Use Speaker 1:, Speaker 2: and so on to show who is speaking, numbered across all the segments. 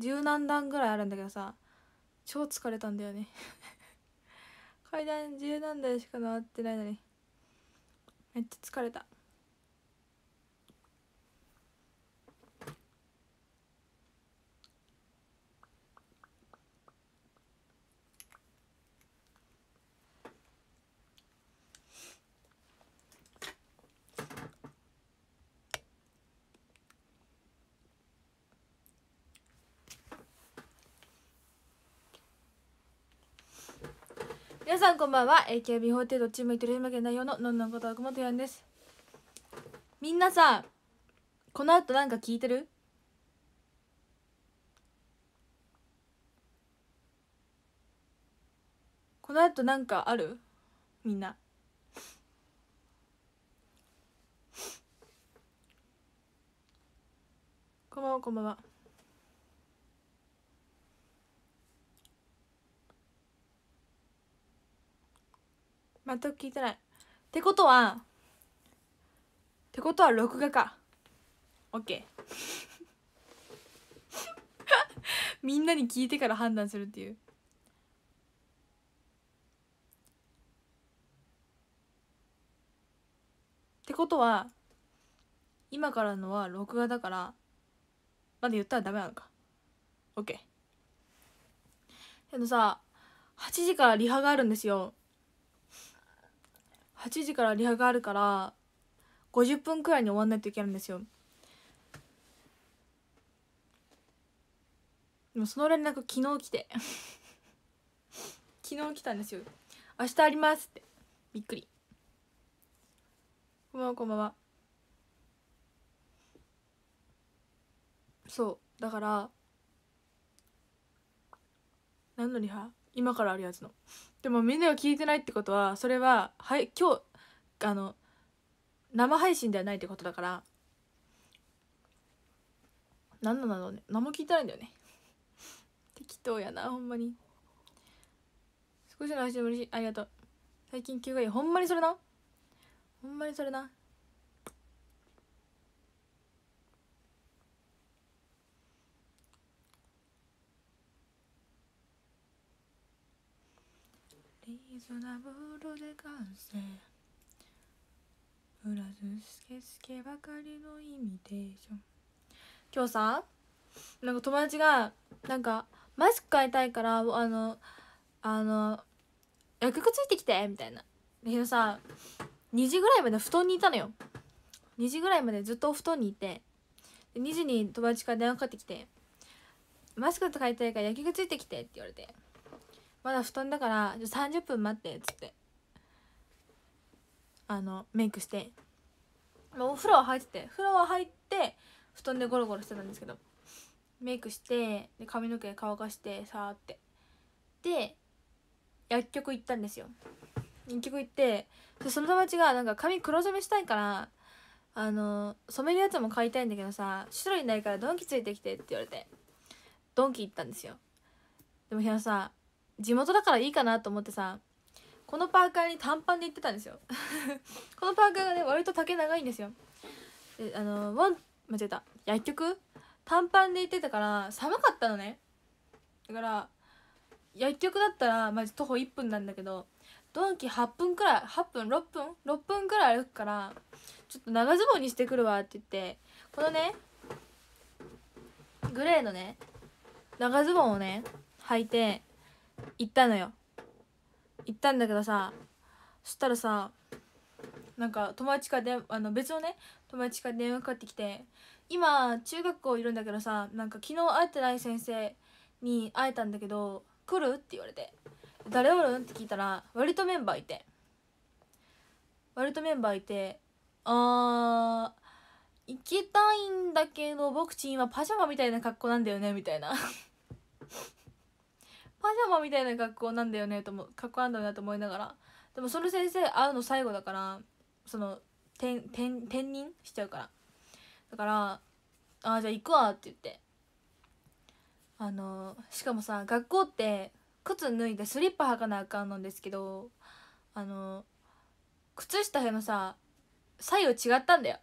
Speaker 1: 十何段ぐらいあるんだけどさ超疲れたんだよね 階段十何段しか回ってないのにめっちゃ疲れた皆さんこんばんは AKB48 チーム糸島県代表ののんのんことあく奥本やんですみんなさこの後なんか聞いてるこの後なんかあるみんなこんばんはこんばんは全く聞いてないってことはってことは録画か OK みんなに聞いてから判断するっていうってことは今からのは録画だからまだ言ったらダメなのか OK けどさ8時からリハがあるんですよ8時からリハがあるから50分くらいに終わんないといけないんですよでもその連絡昨日来て 昨日来たんですよ明日ありますってびっくりこんばんはこんばんはそうだから何のリハ今からあるやつのでもみんなが聞いてないってことはそれは、はい、今日あの生配信ではないってことだから何なんだろうね何も聞いてないんだよね 適当やなほんまに少しの配信嬉しいありがとう最近休暇いいほんまにそれなほんまにそれなリーズナブルで完成売らずすけすけばかりのイミテーション今日さなんか友達がなんかマスク買いたいからあのあの薬局ついてきてみたいなでけどさ2時ぐらいまで布団にいたのよ2時ぐらいまでずっとお布団にいてで2時に友達から電話かかってきて「マスクと買いたいから薬局ついてきて」って言われてまだ布団だからじゃ30分待って」っつってあのメイクしてもうお風呂は入ってて風呂は入って布団でゴロゴロしてたんですけどメイクしてで髪の毛乾かしてさーってで薬局行ったんですよ薬局行ってその友達がなんか髪黒染めしたいからあの染めるやつも買いたいんだけどさ白いないからドンキついてきてって言われてドンキ行ったんですよでもひなさ地元だからいいかなと思ってさこのパーカーに短パンで行ってたんですよ このパーカーがね割と丈長いんですよであのワン間違えた薬局短パンで行ってたから寒かったのねだから薬局だったらマジ徒歩1分なんだけどドンキ8分くらい8分6分6分くらい歩くからちょっと長ズボンにしてくるわって言ってこのねグレーのね長ズボンをね履いて行ったのよ行ったんだけどさそしたらさなんか友達からであの別のね友達から電話かかってきて今中学校いるんだけどさなんか昨日会えてない先生に会えたんだけど来るって言われて誰おるんって聞いたら割とメンバーいて割とメンバーいてあー行きたいんだけどボクちんはパジャマみたいな格好なんだよねみたいなパジャマみたいな格好なんだよねとも格好なんだよなと思いながらでもその先生会うの最後だからその転任しちゃうからだから「ああじゃあ行くわ」って言ってあのしかもさ学校って靴脱いでスリッパ履かなあかんのんですけどあの靴下のさ左右違ったんだよ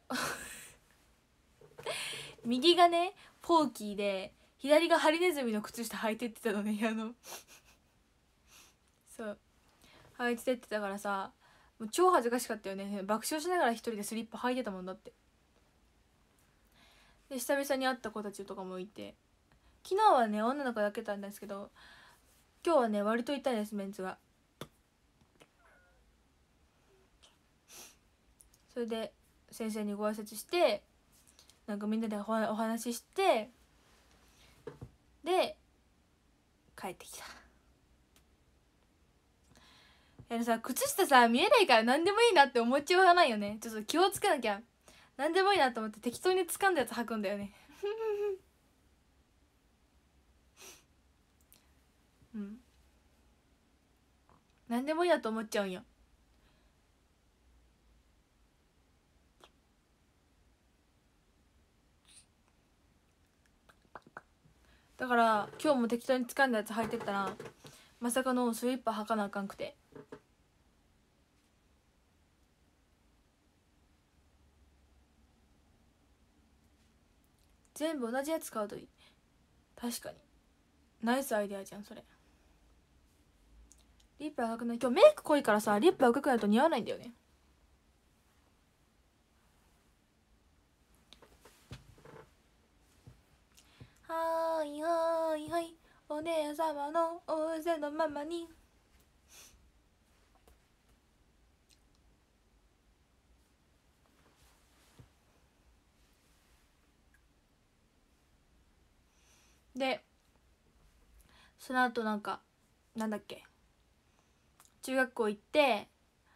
Speaker 1: 右がねポーキーで左がハリネズミの靴下履いてってたのね あのそう履いてってたからさもう超恥ずかしかったよね爆笑しながら一人でスリッパ履いてたもんだってで久々に会った子たちとかもいて昨日はね女の子だけたんですけど今日はね割といたいですメンツがそれで先生にご挨拶してなんかみんなでお話ししてで帰ってきたあのさ靴下さ見えないから何でもいいなって思っちゃわないよねちょっと気をつけなきゃ何でもいいなと思って適当に掴んだやつ履くんだよね うん何でもいいなと思っちゃうんよだから今日も適当に掴んだやつ履いてったらまさかのスリッパ履かなあかんくて全部同じやつ買うといい確かにナイスアイデアじゃんそれリップ赤くない今日メイク濃いからさリップ赤くないと似合わないんだよねはいはいはいお姉様のおせのままにでその後なんかなんだっけ中学校行って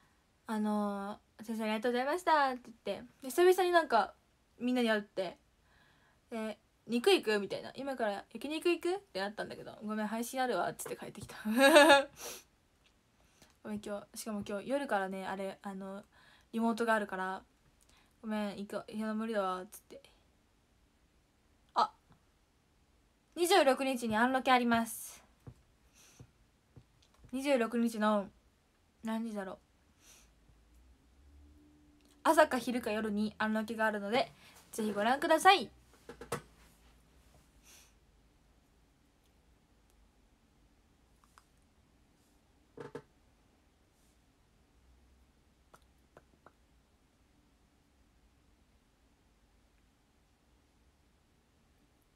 Speaker 1: 「あのー、先生ありがとうございました」って言って久々になんかみんなに会ってで肉行くみたいな今から焼肉行くってなったんだけどごめん配信あるわっつって帰ってきた ごめん今日しかも今日夜からねあれあのリモートがあるからごめん行くいや無理だわっつってあ26日にアンロケあります26日の何時だろう朝か昼か夜にアンロケがあるのでぜひご覧ください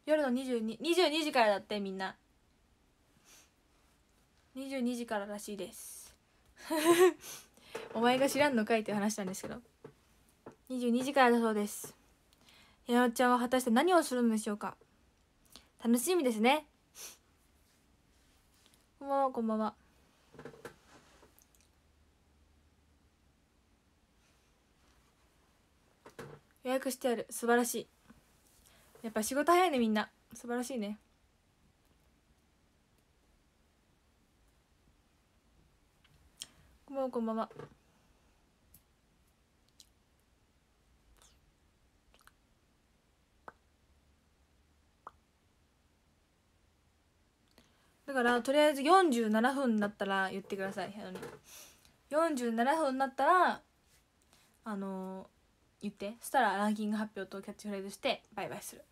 Speaker 1: 夜の22 22時からだってみんな22時かららしいです お前が知らんのかいって話なんですけど22時からだそうですやおちゃんは果たして何をするのでしょうか楽しみですねこんばんはこんばんは予約してある素晴らしいやっぱ仕事早いねみんな素晴らしいねこんばんはこんばんはだからとりあえず47分になったら言ってください47分になったらあのー、言ってそしたらランキング発表とキャッチフレーズしてバイバイする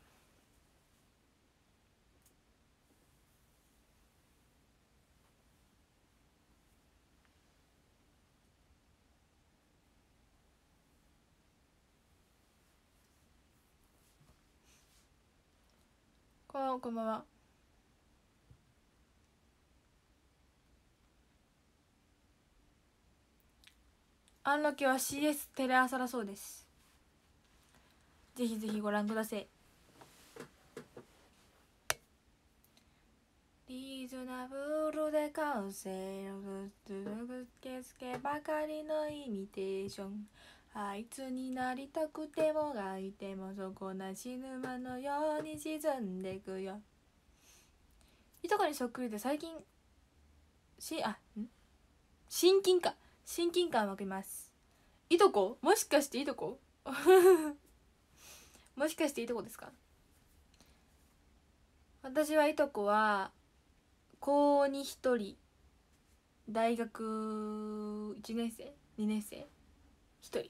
Speaker 1: こんばんはこんばんはアンロケは CS テレ朝だそうですぜひぜひご覧くださいリーズナブルで完成ぶつぶつけつけばかりのイミテーションあいつになりたくてもがいてもそこなし沼のように沈んでくよいとこにそっくりで最近しあん親近感親近感湧きますいとこもしかしていとこ もしかしていとこですか私はいとこは高2一人大学1年生2年生一人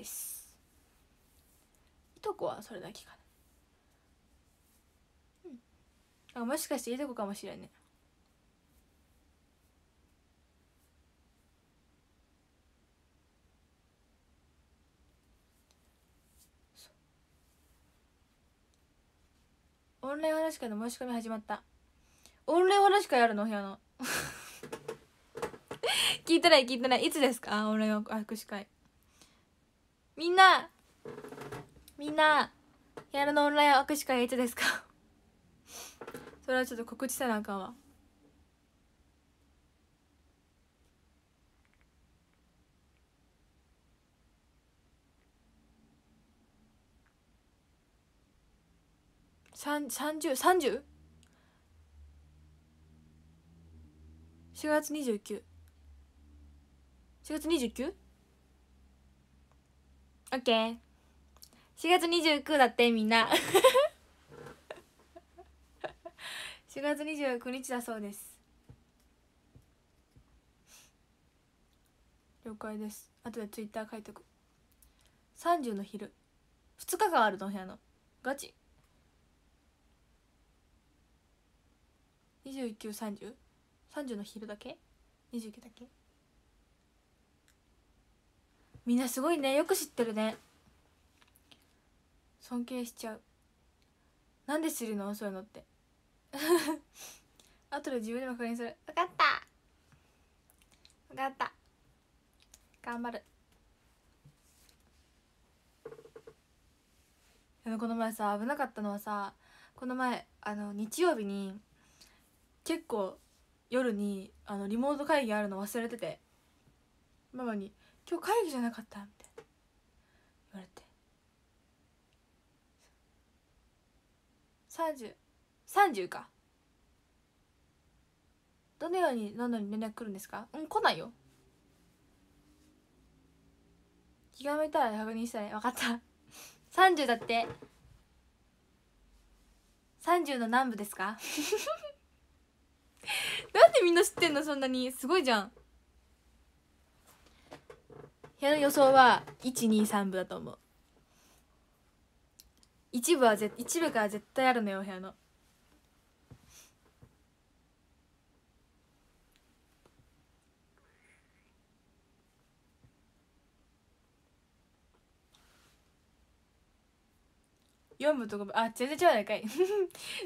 Speaker 1: ですいとこはそれだけかなうんあもしかしていとこかもしれんねオンライン話会の申し込み始まったオンライン話会あるの部屋の 聞いてない聞いてないいつですかオンライン握手会みんなみんなやるのオンライン握手会いつですか それはちょっと告知さなあかんわ 3030?4 月 29?4 月 29? オッケー4月29だってみんな4 月29日だそうです了解です後でツイッター書いとく30の昼2日間あるの部屋のガチ293030の昼だけ29だけみんなすごいねよく知ってるね尊敬しちゃうなんでするのそういうのって 後で自分でも確認する分かった分かった頑張るでもこの前さ危なかったのはさこの前あの日曜日に結構夜にあのリモート会議あるの忘れててママに「今日会議じゃなかったみたいな言われて3030かどのようになのに連絡来るんですかうん来ないよ気が向いたら確認したい分かった30だって30の南部ですか なんでみんな知ってんのそんなにすごいじゃん部屋の予想は123部だと思う一部はぜ一部から絶対あるのよ部屋の4部と5部あ全然違うのかい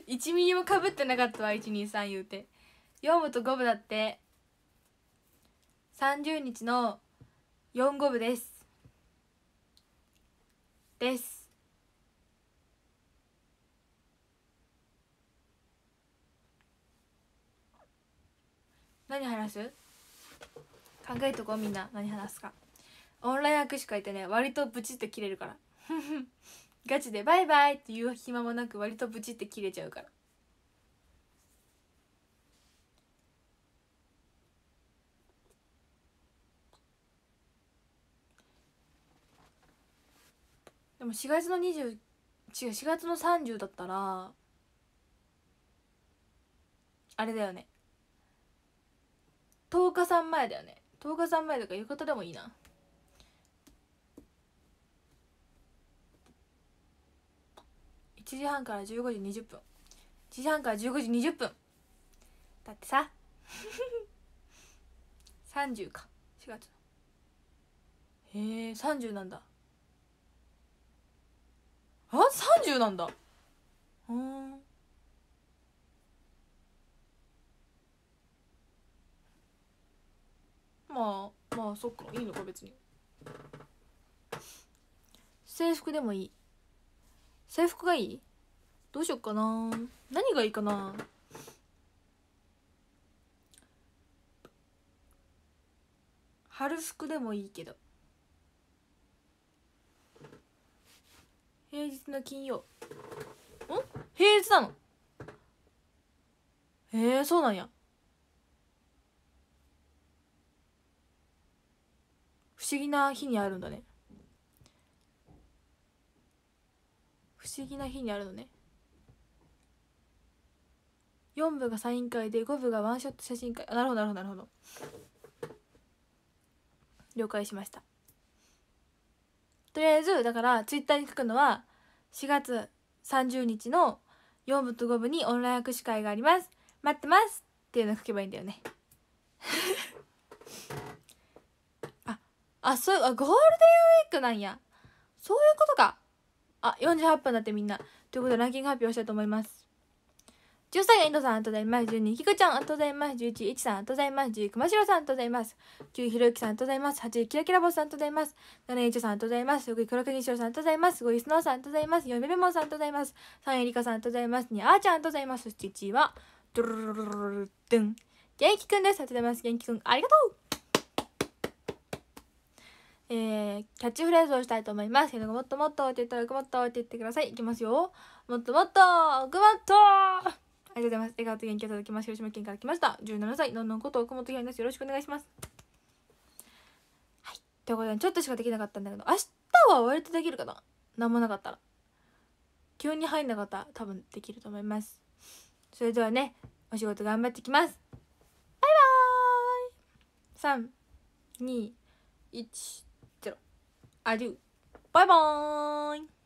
Speaker 1: 1ミリもかぶってなかったわ123言うて4部と5部だって30日の四五分ですです何話す考えとこうみんな何話すかオンライン握手会ってね割とブチって切れるからガチで「バイバイ」って言う暇もなく割とブチって切れちゃうからでも4月の20違う4月の30だったらあれだよね10日さん前だよね10日さん前とか浴衣でもいいな1時半から15時20分1時半から15時20分だってさ30 か4月へえ30なんだあ30なんだうんまあまあそっかいいのか別に制服でもいい制服がいいどうしよっかな何がいいかな春服でもいいけど平日の金曜ん平日なのえー、そうなんや不思議な日にあるんだね不思議な日にあるのね4部がサイン会で5部がワンショット写真会あなるほどなるほどなるほど了解しましたとりあえずだからツイッターに書くのは4月30日の4部と5部にオンライン握手会があります待ってますっていうの書けばいいんだよね ああそうあゴールデンウィークなんやそういうことかあ48分だってみんなということでランキング発表したいと思います十三位、遠藤さん、ありがとうございます。十二位、菊ちゃん、ありがとうございます。十一位、いちさん、ありがとうございます。10位、熊代さん、ありがとうございます。9位、ひろゆきさん、ありがとうございます。八位、キラキラボスさん、ありがとうございます。七位、いちさん、ありがとうございます。6位、黒にしろさん、ありがとうございます。5位、すのーさん、ありがとうございます。4位、ベもモさん、ありがとうございます。3位、りかさん、ありがとうございます。2位、あーちゃん、ありがとうございます。七位は、ドゥルルルルルドン。元気くんです。ありがとうございます。元気くん、ありがとうえー、キャッチフレーズをしたいと思います。えもっともっとって言ったら、もっとって言ってください。いきますよ。もっともっと、もっとりがとうございます笑顔と元気をいただきます広島県から来ました17歳のんのんこと奥本ひろですよろしくお願いしますはいということでちょっとしかできなかったんだけど明日は割とできるかな何もなかったら急に入んなかったら多分できると思いますそれではねお仕事頑張ってきますバイバーイ321 0。アデューバイバーイ